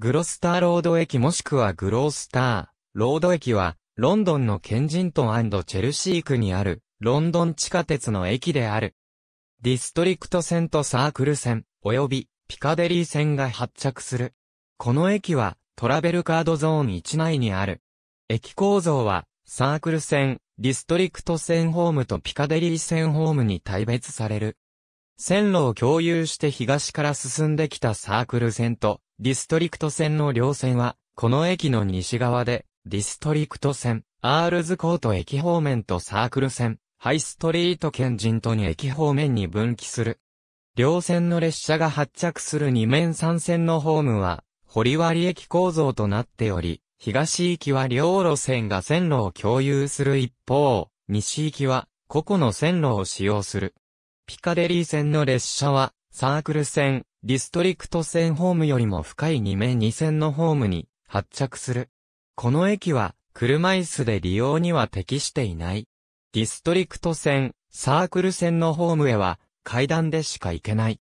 グロスターロード駅もしくはグロースター、ロード駅は、ロンドンのケンジントンチェルシー区にある、ロンドン地下鉄の駅である。ディストリクト線とサークル線、及び、ピカデリー線が発着する。この駅は、トラベルカードゾーン1内にある。駅構造は、サークル線、ディストリクト線ホームとピカデリー線ホームに大別される。線路を共有して東から進んできたサークル線とディストリクト線の両線は、この駅の西側で、ディストリクト線、アールズコート駅方面とサークル線、ハイストリート県人とに駅方面に分岐する。両線の列車が発着する2面3線のホームは、堀割駅構造となっており、東行きは両路線が線路を共有する一方、西行きは個々の線路を使用する。ピカデリー線の列車は、サークル線、ディストリクト線ホームよりも深い2面2線のホームに発着する。この駅は、車椅子で利用には適していない。ディストリクト線、サークル線のホームへは、階段でしか行けない。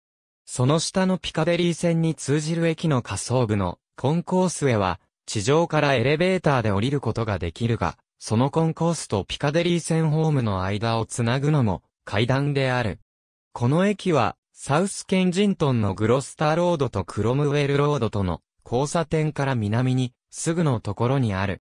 その下のピカデリー線に通じる駅の下層部のコンコースへは、地上からエレベーターで降りることができるが、そのコンコースとピカデリー線ホームの間をつなぐのも階段である。この駅は、サウスケンジントンのグロスターロードとクロムウェルロードとの交差点から南に、すぐのところにある。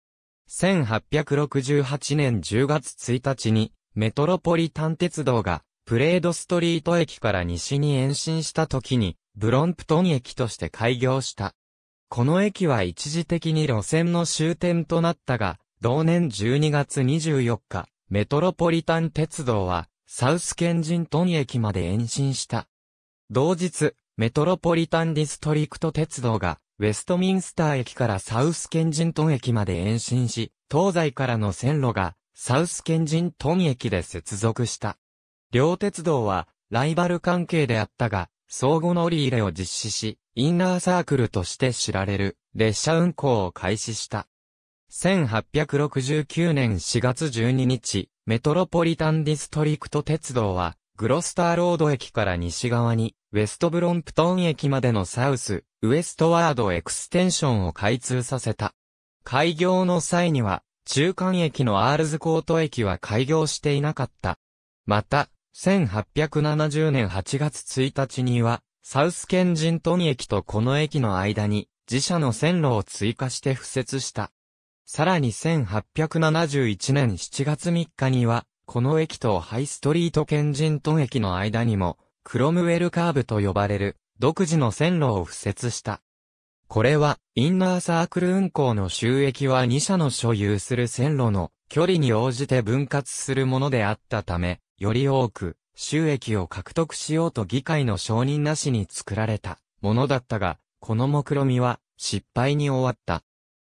1868年10月1日に、メトロポリタン鉄道が、プレードストリート駅から西に延伸した時に、ブロンプトン駅として開業した。この駅は一時的に路線の終点となったが、同年12月24日、メトロポリタン鉄道は、サウスケンジントン駅まで延伸した。同日、メトロポリタンディストリクト鉄道が、ウェストミンスター駅からサウスケンジントン駅まで延伸し、東西からの線路が、サウスケンジントン駅で接続した。両鉄道は、ライバル関係であったが、相互乗り入れを実施し、インナーサークルとして知られる、列車運行を開始した。1869年4月12日、メトロポリタンディストリクト鉄道は、グロスターロード駅から西側に、ウェストブロンプトン駅までのサウス、ウエストワードエクステンションを開通させた。開業の際には、中間駅のアールズコート駅は開業していなかった。また、1870年8月1日には、サウスケンジントン駅とこの駅の間に、自社の線路を追加して敷設した。さらに1871年7月3日には、この駅とハイストリートケンジントン駅の間にも、クロムウェルカーブと呼ばれる、独自の線路を敷設した。これは、インナーサークル運行の収益は2社の所有する線路の距離に応じて分割するものであったため、より多く収益を獲得しようと議会の承認なしに作られたものだったが、この目論みは失敗に終わった。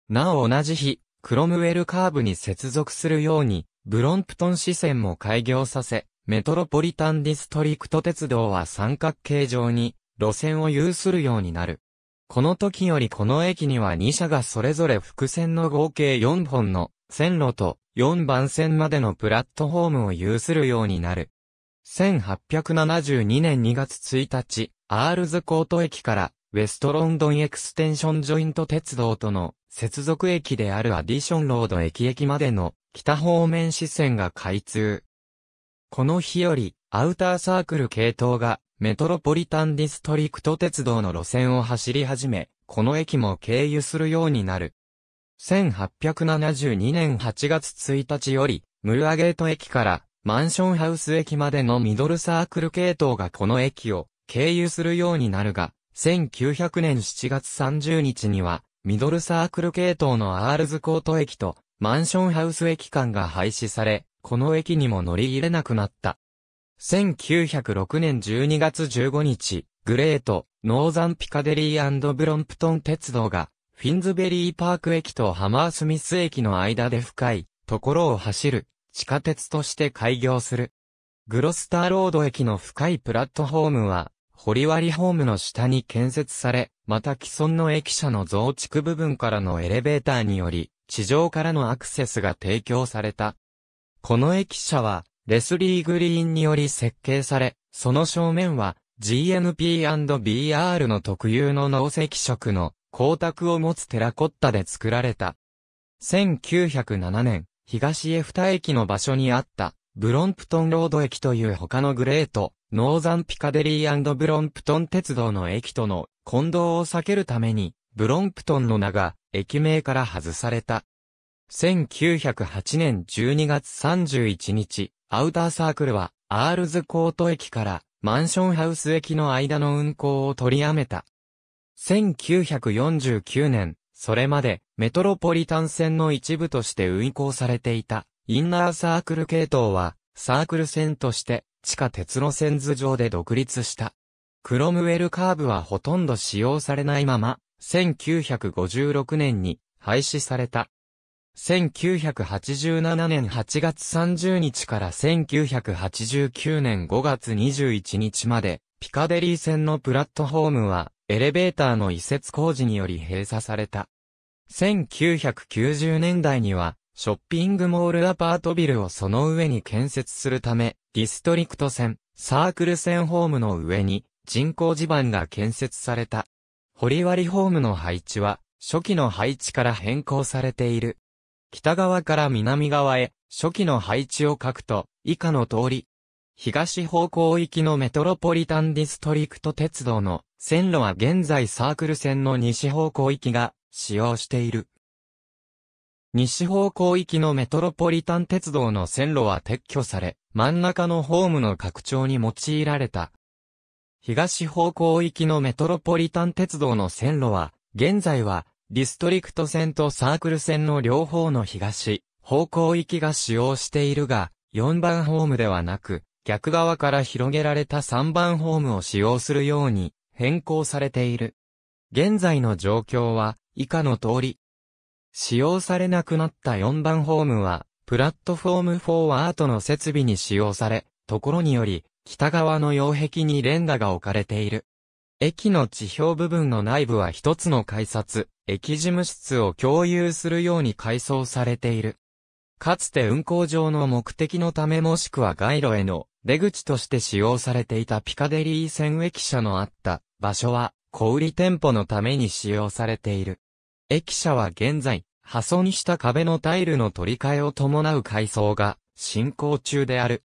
なお同じ日、クロムウェルカーブに接続するように、ブロンプトン支線も開業させ、メトロポリタンディストリクト鉄道は三角形状に路線を有するようになる。この時よりこの駅には2社がそれぞれ伏線の合計4本の線路と4番線までのプラットフォームを有するようになる。1872年2月1日、アールズコート駅からウェストロンドンエクステンションジョイント鉄道との接続駅であるアディションロード駅駅までの北方面支線が開通。この日より、アウターサークル系統が、メトロポリタンディストリクト鉄道の路線を走り始め、この駅も経由するようになる。1872年8月1日より、ムルアゲート駅からマンションハウス駅までのミドルサークル系統がこの駅を経由するようになるが、1900年7月30日にはミドルサークル系統のアールズコート駅とマンションハウス駅間が廃止され、この駅にも乗り入れなくなった。1906年12月15日、グレート、ノーザンピカデリーブロンプトン鉄道が、フィンズベリーパーク駅とハマースミス駅の間で深いところを走る地下鉄として開業する。グロスターロード駅の深いプラットホームは、掘割ホームの下に建設され、また既存の駅舎の増築部分からのエレベーターにより、地上からのアクセスが提供された。この駅舎は、レスリー・グリーンにより設計され、その正面は、GNP&BR の特有の脳石色の光沢を持つテラコッタで作られた。1907年、東エフタ駅の場所にあった、ブロンプトンロード駅という他のグレート、ノーザンピカデリーブロンプトン鉄道の駅との混同を避けるために、ブロンプトンの名が駅名から外された。1908年12月31日、アウターサークルは、アールズコート駅からマンションハウス駅の間の運行を取りやめた。1949年、それまでメトロポリタン線の一部として運行されていたインナーサークル系統はサークル線として地下鉄路線図上で独立した。クロムウェルカーブはほとんど使用されないまま、1956年に廃止された。1987年8月30日から1989年5月21日まで、ピカデリー線のプラットフォームは、エレベーターの移設工事により閉鎖された。1990年代には、ショッピングモールアパートビルをその上に建設するため、ディストリクト線、サークル線ホームの上に人工地盤が建設された。堀割ホームの配置は、初期の配置から変更されている。北側から南側へ、初期の配置を書くと、以下の通り。東方向行きのメトロポリタンディストリクト鉄道の線路は現在サークル線の西方向行きが使用している。西方向行きのメトロポリタン鉄道の線路は撤去され、真ん中のホームの拡張に用いられた。東方向行きのメトロポリタン鉄道の線路は、現在は、ディストリクト線とサークル線の両方の東、方向行きが使用しているが、4番ホームではなく、逆側から広げられた3番ホームを使用するように変更されている。現在の状況は以下の通り、使用されなくなった4番ホームは、プラットフォーム4アートの設備に使用され、ところにより、北側の擁壁にレンガが置かれている。駅の地表部分の内部は一つの改札、駅事務室を共有するように改装されている。かつて運行上の目的のためもしくは街路への出口として使用されていたピカデリー線駅舎のあった場所は小売店舗のために使用されている。駅舎は現在、破損した壁のタイルの取り替えを伴う改装が進行中である。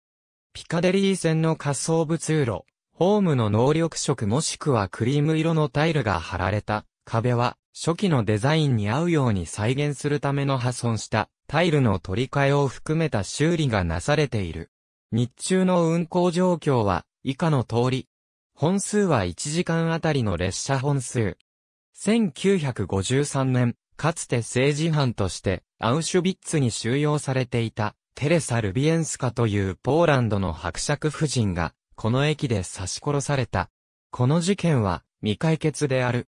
ピカデリー線の滑走部通路、ホームの能力色もしくはクリーム色のタイルが貼られた壁は初期のデザインに合うように再現するための破損したタイルの取り替えを含めた修理がなされている。日中の運行状況は以下の通り。本数は1時間あたりの列車本数。1953年、かつて政治犯として、アウシュビッツに収容されていた、テレサ・ルビエンスカというポーランドの伯爵夫人が、この駅で刺し殺された。この事件は、未解決である。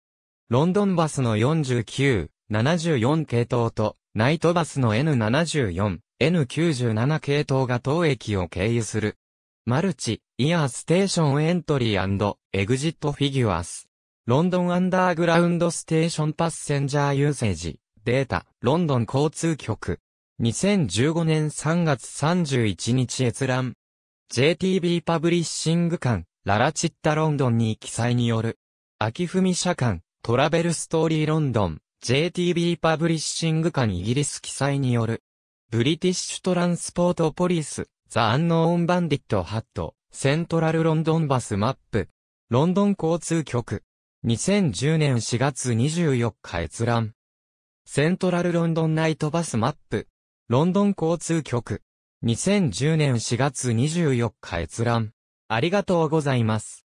ロンドンバスの49、74系統と、ナイトバスの N74、N97 系統が当駅を経由する。マルチ、イヤーステーションエントリーエグジットフィギュアス。ロンドンアンダーグラウンドステーションパッセンジャーユーセージ、データ、ロンドン交通局。2015年3月31日閲覧。JTB パブリッシング館、ララチッタロンドンに記載による。秋文社館、トラベルストーリーロンドン、JTB パブリッシング館イギリス記載による。ブリティッシュトランスポートポリス、ザ・アンノーン・バンディット・ハット、セントラル・ロンドンバスマップ、ロンドン交通局。2010年4月24日閲覧。セントラルロンドンナイトバスマップ。ロンドン交通局。2010年4月24日閲覧。ありがとうございます。